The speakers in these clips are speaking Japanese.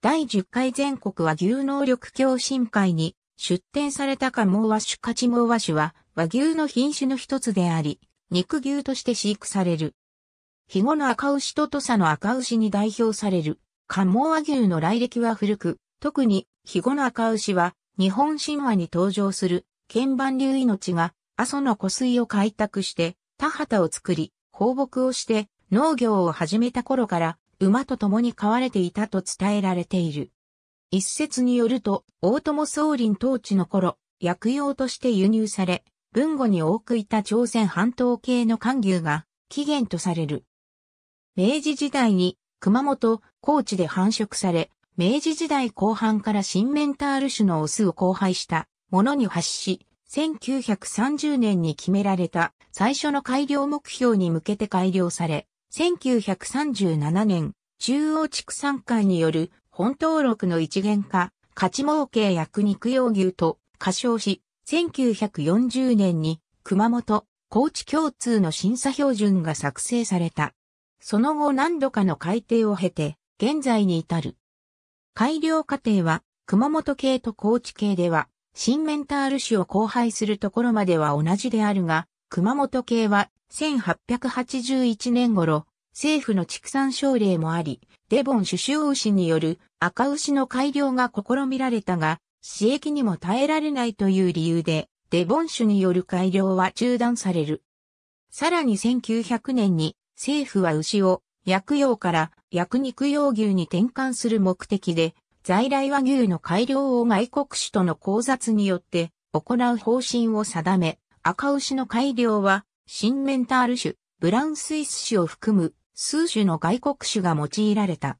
第10回全国和牛能力共進会に出展されたカモシュカチモ値ワシュは和牛の品種の一つであり、肉牛として飼育される。肥後の赤牛と土佐の赤牛に代表されるモ毛ワ牛の来歴は古く、特に肥後の赤牛は日本神話に登場する鍵盤流命が阿蘇の湖水を開拓して田畑を作り、放牧をして農業を始めた頃から馬と共に飼われていたと伝えられている。一説によると、大友宗林統治の頃、薬用として輸入され、文後に多くいた朝鮮半島系の寒牛が起源とされる。明治時代に熊本、高知で繁殖され、明治時代後半から新メンタール種のオスを交配したものに発し、1930年に決められた最初の改良目標に向けて改良され、1937年、中央畜産会による本登録の一元化、勝ち儲け役肉用牛と過称し、1940年に熊本、高知共通の審査標準が作成された。その後何度かの改定を経て、現在に至る。改良過程は、熊本系と高知系では、新メンタール種を交配するところまでは同じであるが、熊本系は1881年頃、政府の畜産奨励もあり、デボン種子牛による赤牛の改良が試みられたが、刺激にも耐えられないという理由で、デボン種による改良は中断される。さらに1900年に政府は牛を薬用から薬肉用牛に転換する目的で、在来和牛の改良を外国種との交雑によって行う方針を定め、赤牛の改良は、新メンタール種、ブラウンスイス種を含む数種の外国種が用いられた。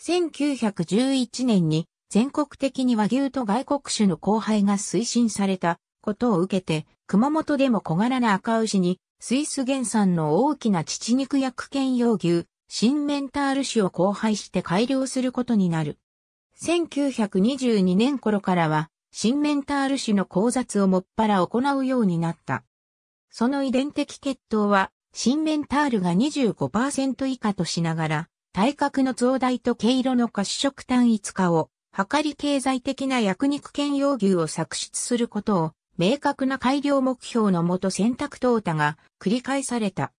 1911年に全国的に和牛と外国種の交配が推進されたことを受けて、熊本でも小柄な赤牛に、スイス原産の大きな乳肉薬犬用牛、新メンタール種を交配して改良することになる。1922年頃からは、新メンタール種の交雑をもっぱら行うようになった。その遺伝的血統は、新メンタールが25%以下としながら、体格の増大と毛色の褐色単一化を、測り経済的な薬肉兼用牛を作出することを、明確な改良目標のもと選択淘汰が繰り返された。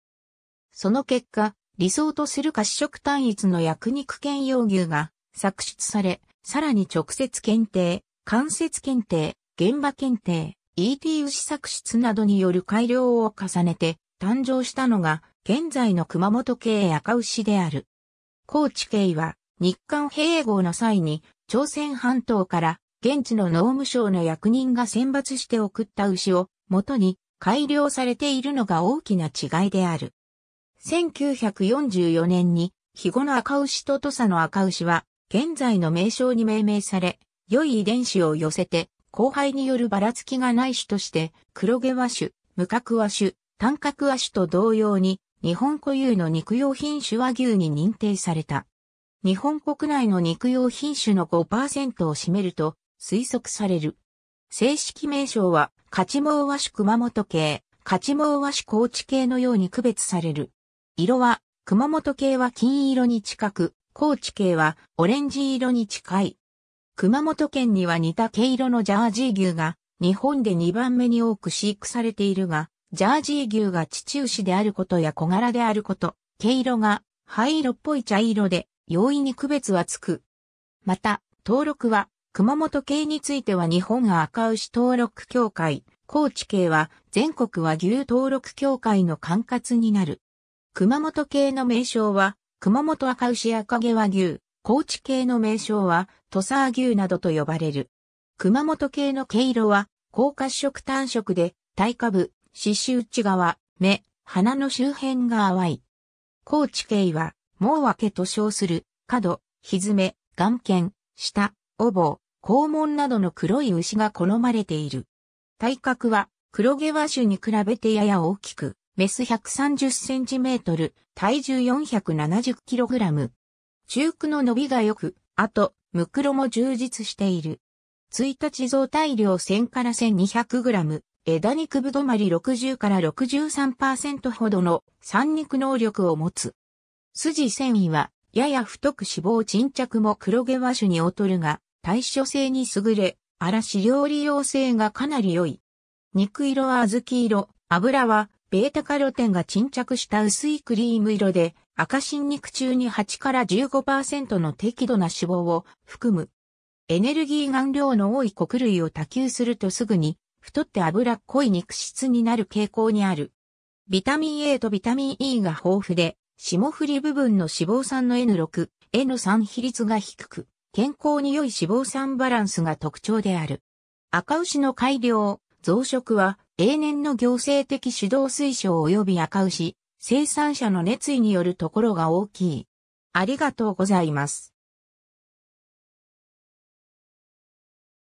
その結果、理想とする褐色単一の薬肉兼用牛が作出され、さらに直接検定、間接検定、現場検定、ET 牛作出などによる改良を重ねて、誕生したのが、現在の熊本系赤牛である。高知系は、日韓併合の際に、朝鮮半島から現地の農務省の役人が選抜して送った牛を元に改良されているのが大きな違いである。1944年に、肥後の赤牛と土佐の赤牛は、現在の名称に命名され、良い遺伝子を寄せて、後輩によるばらつきがない種として、黒毛和種、無角和種、単角足と同様に、日本固有の肉用品種和牛に認定された。日本国内の肉用品種の5%を占めると推測される。正式名称は、カチモウワシ熊本系、カチモウワシ高知系のように区別される。色は、熊本系は金色に近く、高知系はオレンジ色に近い。熊本県には似た毛色のジャージー牛が日本で2番目に多く飼育されているが、ジャージー牛が地中であることや小柄であること、毛色が灰色っぽい茶色で容易に区別はつく。また、登録は、熊本系については日本赤牛登録協会、高知系は全国和牛登録協会の管轄になる。熊本系の名称は、熊本赤牛赤毛和牛、高知系の名称は、土佐牛などと呼ばれる。熊本系の毛色は、高褐色単色で、体下部、刺繍内側、目、鼻の周辺が淡い。高知系は、う分けと称する、角、蹄、眼剣、下、おぼう、肛門などの黒い牛が好まれている。体格は、黒毛和種に比べてやや大きく、メス 130cm、体重 470kg。中区の伸びが良く、あと、ムクロも充実している。1日増大量1000から 1200g、枝肉ぶどまり60から63%ほどの酸肉能力を持つ。筋繊維は、やや太く脂肪沈着も黒毛和種に劣るが、対処性に優れ、嵐料理用性がかなり良い。肉色は小豆色、油は、ベータカロテンが沈着した薄いクリーム色で、赤新肉中に8から15%の適度な脂肪を含む。エネルギー含量の多い穀類を多給するとすぐに太って脂っこい肉質になる傾向にある。ビタミン A とビタミン E が豊富で、霜降り部分の脂肪酸の N6、N3 比率が低く、健康に良い脂肪酸バランスが特徴である。赤牛の改良、増殖は、永年の行政的主導推奨及び赤牛、生産者の熱意によるところが大きい。ありがとうございます。